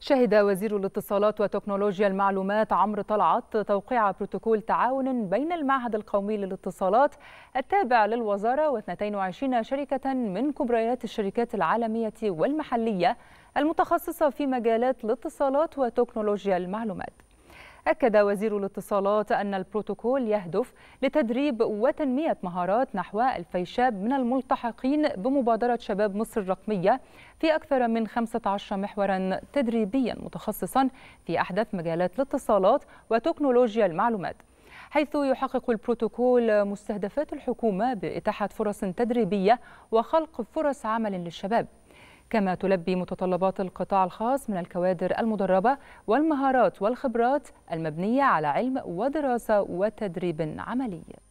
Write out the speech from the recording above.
شهد وزير الاتصالات وتكنولوجيا المعلومات عمرو طلعت توقيع بروتوكول تعاون بين المعهد القومي للاتصالات التابع للوزارة و22 شركة من كبريات الشركات العالمية والمحلية المتخصصة في مجالات الاتصالات وتكنولوجيا المعلومات أكد وزير الاتصالات أن البروتوكول يهدف لتدريب وتنمية مهارات نحو ألفي شاب من الملتحقين بمبادرة شباب مصر الرقمية في أكثر من 15 محورا تدريبيا متخصصا في أحدث مجالات الاتصالات وتكنولوجيا المعلومات حيث يحقق البروتوكول مستهدفات الحكومة بإتاحة فرص تدريبية وخلق فرص عمل للشباب كما تلبي متطلبات القطاع الخاص من الكوادر المدربة والمهارات والخبرات المبنية على علم ودراسة وتدريب عملي